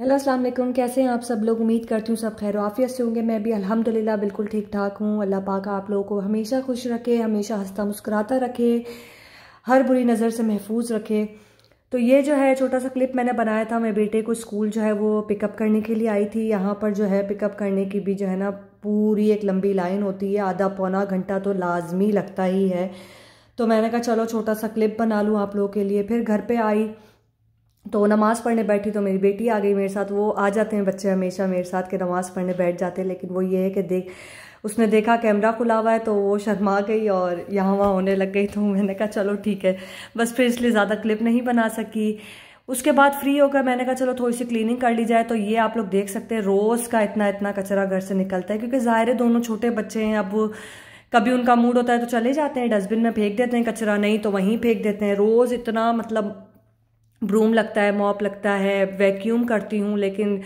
hello अस्सलाम वालेकुम कैसे हैं आप सब लोग उम्मीद करती हूँ सब खैर आफियत से होंगे मैं भी अल्हम्दुलिल्लाह बिल्कुल ठीक ठाक हूँ अल्लाह पाक आप लोगों को हमेशा खुश रखे हमेशा हंसता मुस्कुराता रखे हर बुरी नज़र से महफूज रखे तो ये जो है छोटा सा क्लिप मैंने बनाया था मेरे बेटे को स्कूल जो है वो पिकअप करने के लिए आई थी यहाँ पर जो है पिकअप करने की भी जो है ना पूरी एक लंबी लाइन होती है आधा पौना घंटा तो लाजमी लगता ही है तो मैंने कहा चलो छोटा सा क्लिप बना लूँ आप लोगों के लिए फिर घर पर आई तो नमाज़ पढ़ने बैठी तो मेरी बेटी आ गई मेरे साथ वो आ जाते हैं बच्चे हमेशा मेरे साथ के नमाज़ पढ़ने बैठ जाते हैं लेकिन वो ये है कि देख उसने देखा कैमरा खुला हुआ है तो वो शर्मा गई और यहाँ वहाँ होने लग गई तो मैंने कहा चलो ठीक है बस फिर इसलिए ज़्यादा क्लिप नहीं बना सकी उसके बाद फ्री होकर मैंने कहा चलो थोड़ी सी क्लीनिंग कर ली जाए तो ये आप लोग देख सकते हैं रोज़ का इतना इतना कचरा घर से निकलता है क्योंकि ज़ाहिर है दोनों छोटे बच्चे हैं अब कभी उनका मूड होता है तो चले जाते हैं डस्टबिन में फेंक देते हैं कचरा नहीं तो वहीं फेंक देते हैं रोज़ इतना मतलब ब्रूम लगता है मॉप लगता है वैक्यूम करती हूँ लेकिन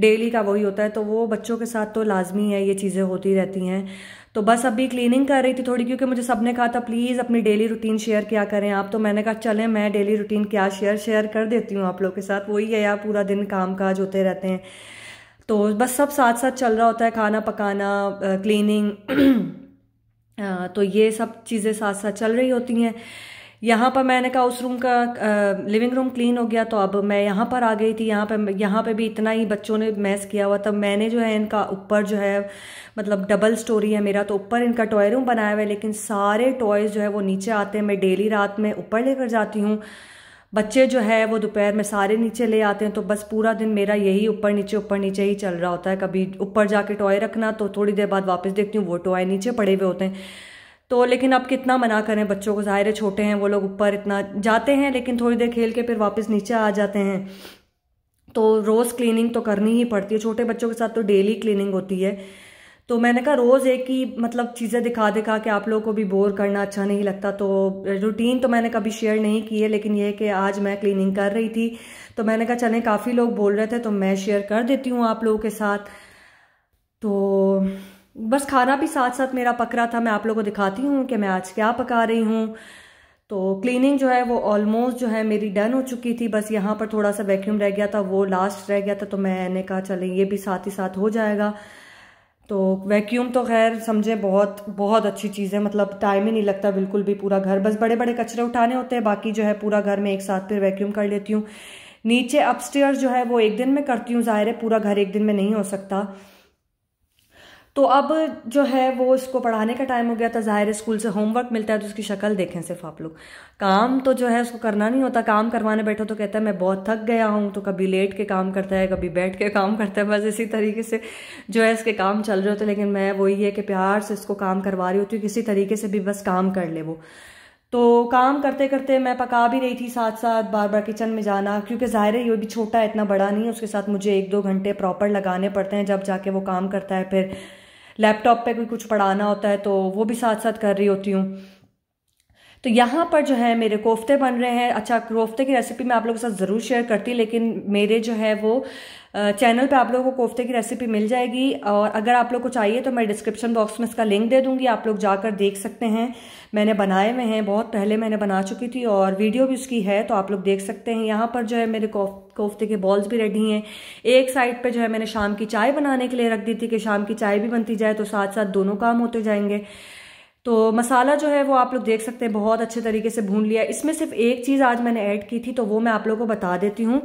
डेली का वही होता है तो वो बच्चों के साथ तो लाजमी है ये चीज़ें होती रहती हैं तो बस अभी क्लीनिंग कर रही थी थोड़ी क्योंकि मुझे सबने कहा था प्लीज़ अपनी डेली रूटीन शेयर क्या करें आप तो मैंने कहा चलें मैं डेली रूटीन क्या शेयर शेयर कर देती हूँ आप लोग के साथ वही है यार पूरा दिन काम काज होते रहते हैं तो बस सब साथ साथ चल रहा होता है खाना पकाना क्लीनिंग तो ये सब चीज़ें साथ साथ चल रही होती हैं यहाँ पर मैंने कहा उस रूम का लिविंग रूम क्लीन हो गया तो अब मैं यहाँ पर आ गई थी यहाँ पर यहाँ पर भी इतना ही बच्चों ने मैस किया हुआ तब मैंने जो है इनका ऊपर जो है मतलब डबल स्टोरी है मेरा तो ऊपर इनका टॉय रूम बनाया हुआ है लेकिन सारे टॉयज़ जो है वो नीचे आते हैं मैं डेली रात में ऊपर लेकर जाती हूँ बच्चे जो है वो दोपहर में सारे नीचे ले आते हैं तो बस पूरा दिन मेरा यही ऊपर नीचे ऊपर नीचे ही चल रहा होता है कभी ऊपर जाके टॉय रखना तो थोड़ी देर बाद वापस देखती हूँ वो टॉय नीचे पड़े हुए होते हैं तो लेकिन अब कितना मना करें बच्चों को ज़ाहिर छोटे हैं वो लोग ऊपर इतना जाते हैं लेकिन थोड़ी देर खेल के फिर वापस नीचे आ जाते हैं तो रोज़ क्लीनिंग तो करनी ही पड़ती है छोटे बच्चों के साथ तो डेली क्लीनिंग होती है तो मैंने कहा रोज़ एक ही मतलब चीज़ें दिखा दिखा के आप लोगों को भी बोर करना अच्छा नहीं लगता तो रूटीन तो मैंने कभी शेयर नहीं की है लेकिन यह कि आज मैं क्लीनिंग कर रही थी तो मैंने कहा चले काफ़ी लोग बोल रहे थे तो मैं शेयर कर देती हूँ आप लोगों के साथ तो बस खाना भी साथ साथ मेरा पक रहा था मैं आप लोगों को दिखाती हूँ कि मैं आज क्या पका रही हूँ तो क्लीनिंग जो है वो ऑलमोस्ट जो है मेरी डन हो चुकी थी बस यहाँ पर थोड़ा सा वैक्यूम रह गया था वो लास्ट रह गया था तो मैंने कहा चले ये भी साथ ही साथ हो जाएगा तो वैक्यूम तो खैर समझे बहुत बहुत अच्छी चीज़ है मतलब टाइम ही नहीं लगता बिल्कुल भी पूरा घर बस बड़े बड़े कचरे उठाने होते हैं बाकी जो है पूरा घर में एक साथ फिर वैक्यूम कर लेती हूँ नीचे अपस्टेयर जो है वो एक दिन में करती हूँ ज़ाहिर है पूरा घर एक दिन में नहीं हो सकता तो अब जो है वो इसको पढ़ाने का टाइम हो गया था ज़ाहिर स्कूल से होमवर्क मिलता है तो उसकी शक्ल देखें सिर्फ आप लोग काम तो जो है उसको करना नहीं होता काम करवाने बैठो तो कहता है मैं बहुत थक गया हूँ तो कभी लेट के काम करता है कभी बैठ के काम करता है बस इसी तरीके से जो है इसके काम चल रहे होते लेकिन मैं वही है कि प्यार से इसको काम करवा रही होती हूँ किसी तरीके से भी बस काम कर ले वो तो काम करते करते मैं पका भी रही थी साथ साथ बार बार किचन में जाना क्योंकि ज़ाहिर है ये भी छोटा है इतना बड़ा नहीं है उसके साथ मुझे एक दो घंटे प्रॉपर लगाने पड़ते हैं जब जाके वो काम करता है फिर लैपटॉप पे भी कुछ पढ़ाना होता है तो वो भी साथ साथ कर रही होती हूँ तो यहाँ पर जो है मेरे कोफ्ते बन रहे हैं अच्छा कोफ्ते की रेसिपी मैं आप लोगों के साथ ज़रूर शेयर करती लेकिन मेरे जो है वो चैनल पे आप लोगों को कोफ्ते की रेसिपी मिल जाएगी और अगर आप लोग को चाहिए तो मैं डिस्क्रिप्शन बॉक्स में इसका लिंक दे दूँगी आप लोग जाकर देख सकते हैं मैंने बनाए हुए हैं बहुत पहले मैंने बना चुकी थी और वीडियो भी उसकी है तो आप लोग देख सकते हैं यहाँ पर जो है मेरे कोफ्ते के बॉल्स भी रेडी हैं एक साइड पर जो है मैंने शाम की चाय बनाने के लिए रख दी थी कि शाम की चाय भी बनती जाए तो साथ साथ दोनों काम होते जाएंगे तो मसाला जो है वो आप लोग देख सकते हैं बहुत अच्छे तरीके से भून लिया इसमें सिर्फ एक चीज़ आज मैंने ऐड की थी तो वो मैं आप लोगों को बता देती हूँ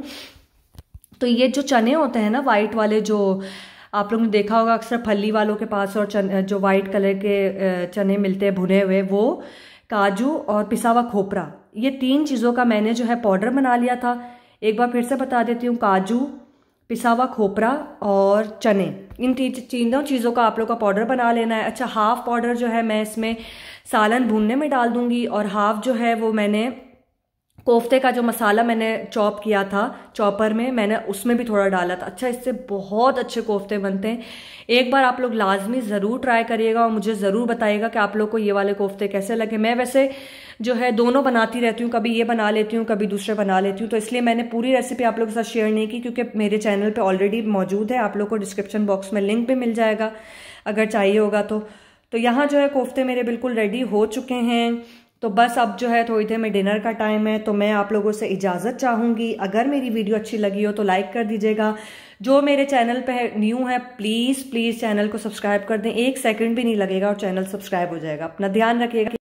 तो ये जो चने होते हैं ना वाइट वाले जो आप लोग ने देखा होगा अक्सर फली वालों के पास और चने जो वाइट कलर के चने मिलते हैं भुने हुए वो काजू और पिसा हुआ खोपरा ये तीन चीज़ों का मैंने जो है पाउडर बना लिया था एक बार फिर से बता देती हूँ काजू पिसा हुआ खोपरा और चने इन तीनों चीज़ों का आप लोग का पाउडर बना लेना है अच्छा हाफ पाउडर जो है मैं इसमें सालन भूनने में डाल दूंगी और हाफ जो है वो मैंने कोफ्ते का जो मसाला मैंने चॉप किया था चॉपर में मैंने उसमें भी थोड़ा डाला था अच्छा इससे बहुत अच्छे कोफ्ते बनते हैं एक बार आप लोग लाजमी ज़रूर ट्राई करिएगा और मुझे ज़रूर बताइएगा कि आप लोग को ये वाले कोफ्ते कैसे लगे मैं वैसे जो है दोनों बनाती रहती हूँ कभी ये बना लेती हूँ कभी दूसरे बना लेती हूँ तो इसलिए मैंने पूरी रेसिपी आप लोग के साथ शेयर नहीं की क्योंकि मेरे चैनल पर ऑलरेडी मौजूद है आप लोग को डिस्क्रिप्शन बॉक्स में लिंक भी मिल जाएगा अगर चाहिए होगा तो तो यहाँ जो है कोफ्ते मेरे बिल्कुल रेडी हो चुके हैं तो बस अब जो है थोड़ी देर में डिनर का टाइम है तो मैं आप लोगों से इजाज़त चाहूँगी अगर मेरी वीडियो अच्छी लगी हो तो लाइक कर दीजिएगा जो मेरे चैनल पे न्यू है प्लीज़ प्लीज़ चैनल को सब्सक्राइब कर दें एक सेकंड भी नहीं लगेगा और चैनल सब्सक्राइब हो जाएगा अपना ध्यान रखिएगा